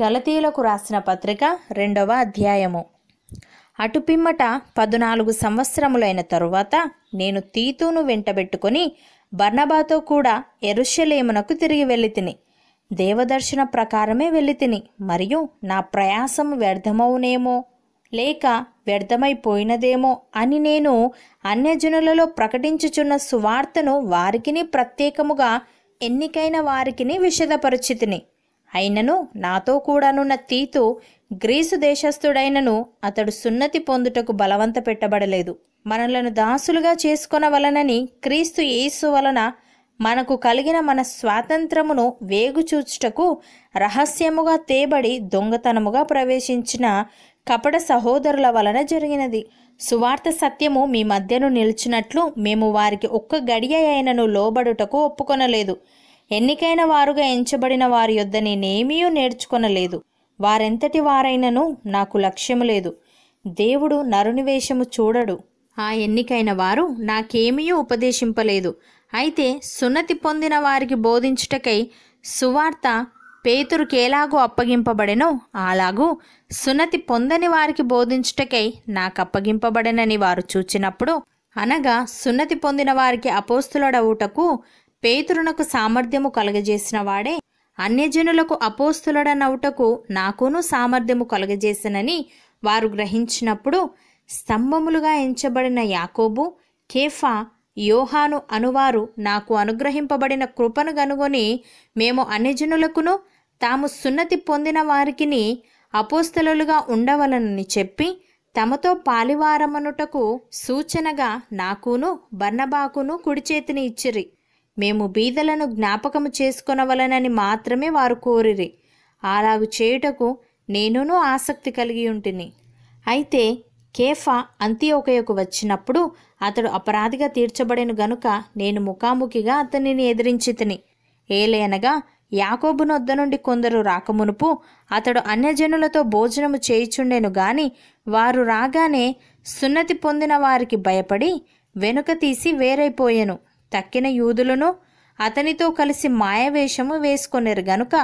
గలతీలకు రాసిన పత్రిక రెండవ అధ్యాయము అటుపిమ్మట పద్నాలుగు సంవత్సరములైన తరువాత నేను తీతూను వెంటబెట్టుకొని బర్నబాతో కూడా ఎరుషలేమునకు తిరిగి వెళ్ళి దేవదర్శన ప్రకారమే వెళ్ళి మరియు నా ప్రయాసం వ్యర్థమవునేమో లేక వ్యర్థమైపోయినదేమో అని నేను అన్యజనులలో ప్రకటించుచున్న సువార్తను వారికిని ప్రత్యేకముగా ఎన్నికైన వారికిని విషదపరిచితిని అయినను నాతో కూడానున్న తీతు గ్రీసు దేశస్థుడైనను అతడు సున్నతి పొందుటకు బలవంత పెట్టబడలేదు మనలను దాసులుగా చేసుకొనవలనని క్రీస్తు యేసు వలన మనకు కలిగిన మన స్వాతంత్రమును వేగుచూచుటకు రహస్యముగా తేబడి దొంగతనముగా ప్రవేశించిన కపట సహోదరుల వలన జరిగినది సువార్త సత్యము మీ మధ్యను నిలిచినట్లు మేము వారికి ఒక్క గడియ అయినను లోబడుటకు ఒప్పుకొనలేదు ఎన్నికైన వారుగా ఎంచబడిన వారి యొద్ద నేనేమీ నేర్చుకొనలేదు వారెంతటి వారైనను నాకు లక్ష్యము లేదు దేవుడు నరుని వేషము చూడడు ఆ ఎన్నికైన వారు నాకేమీ ఉపదేశింపలేదు అయితే సున్నతి పొందిన వారికి బోధించుటకై సువార్త పేతురుకేలాగూ అప్పగింపబడెనో అలాగూ సున్నతి పొందని వారికి బోధించుటకై నాకు అప్పగింపబడనని వారు చూచినప్పుడు అనగా సున్నతి పొందిన వారికి అపోస్తులడవుటకు పేతురునకు సామర్థ్యము కలగజేసిన వాడే అన్యజనులకు అపోస్తులడనవుటకు నాకును సామర్థ్యము కలగజేసనని వారు గ్రహించినప్పుడు స్తంభములుగా ఎంచబడిన యాకోబు కేఫా యోహాను అనువారు నాకు అనుగ్రహింపబడిన కృపను కనుగొని మేము అన్యజనులకును తాము సున్నతి పొందిన వారికిని అపోస్తలుగా ఉండవలనని చెప్పి తమతో పాలివారమనుటకు సూచనగా నాకును బర్ణబాకును కుడిచేతిని ఇచ్చిరి మేము బీదలను జ్ఞాపకము చేసుకొనవలనని మాత్రమే వారు కోరిరి అలాగు చేయుటకు నేనునూ ఆసక్తి కలిగి ఉంటిని అయితే కేఫా అంత్యోకయకు వచ్చినప్పుడు అతడు అపరాధిగా తీర్చబడేను గనుక నేను ముఖాముఖిగా అతనిని ఎదిరించితిని ఏలయనగా యాకోబునొద్ద నుండి కొందరు రాకమునుపు అతడు అన్యజనులతో భోజనము చేయిచుండెను గాని వారు రాగానే సున్నతి పొందిన వారికి భయపడి వెనుక తీసి వేరైపోయెను తక్కిన యూదులను అతనితో కలిసి మాయవేషము వేసుకొనిరు గనుక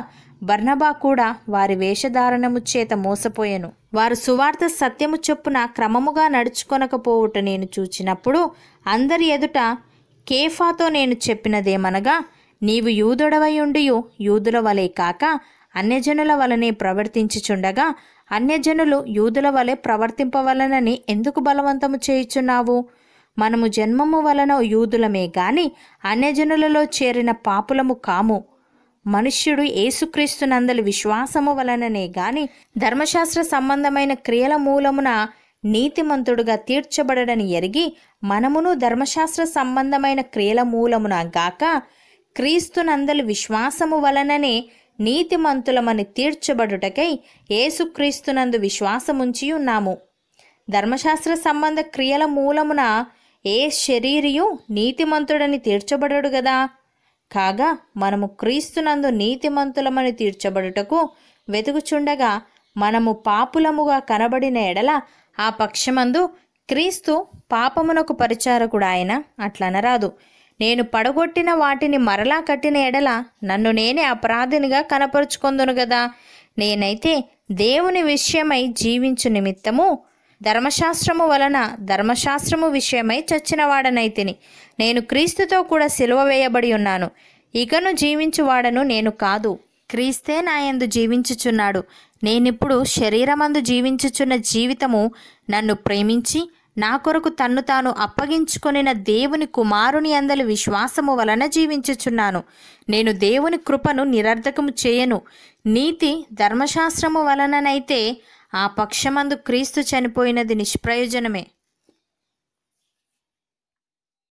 బర్నబా కూడా వారి వేషధారణము చేత మోసపోయెను వారు సువార్త సత్యము చొప్పున క్రమముగా నడుచుకొనకపోవుట నేను చూచినప్పుడు అందరి ఎదుట కేఫాతో నేను చెప్పినదేమనగా నీవు యూదుడవై ఉండి యూదుల వలె కాక అన్యజనుల వలనే ప్రవర్తించుచుండగా అన్యజనులు యూదుల వలె ప్రవర్తింపవలనని ఎందుకు బలవంతము చేయుచున్నావు మనము జన్మము వలన యూదులమే గాని అన్యజనులలో చేరిన పాపులము కాము మనుష్యుడు ఏసుక్రీస్తునందలి విశ్వాసము వలననే గాని ధర్మశాస్త్ర సంబంధమైన క్రియల మూలమున నీతిమంతుడుగా తీర్చబడడని ఎరిగి మనమును ధర్మశాస్త్ర సంబంధమైన క్రియల మూలమున గాక క్రీస్తునందలి విశ్వాసము వలననే నీతిమంతులమని తీర్చబడుటకై ఏసుక్రీస్తునందు విశ్వాసముంచి ఉన్నాము ధర్మశాస్త్ర సంబంధ క్రియల మూలమున ఏ శరీరియు నీతిమంతుడని తీర్చబడడు కదా కాగా మనము క్రీస్తునందు నీతిమంతులమని తీర్చబడుటకు వెతుకుచుండగా మనము పాపులముగా కనబడిన ఎడల ఆ పక్షమందు క్రీస్తు పాపమునకు పరిచారకుడాయన అట్లనరాదు నేను పడగొట్టిన వాటిని మరలా కట్టిన ఎడల నన్ను నేనే అపరాధినిగా కనపరుచుకొందును గదా నేనైతే దేవుని విషయమై జీవించు నిమిత్తము ధర్మశాస్త్రము వలన ధర్మశాస్త్రము విషయమై చచ్చినవాడనైతిని నేను క్రీస్తుతో కూడా సిలువ వేయబడి ఉన్నాను ఇకను జీవించువాడను నేను కాదు క్రీస్తే నాయందు జీవించుచున్నాడు నేనిప్పుడు శరీరమందు జీవించుచున్న జీవితము నన్ను ప్రేమించి నా కొరకు తన్ను తాను అప్పగించుకొనిన దేవుని కుమారుని అందలి విశ్వాసము వలన జీవించుచున్నాను నేను దేవుని కృపను నిరర్ధకము చేయను నీతి ధర్మశాస్త్రము వలననైతే ఆ పక్షమందు క్రీస్తు చనిపోయినది నిష్ప్రయోజనమే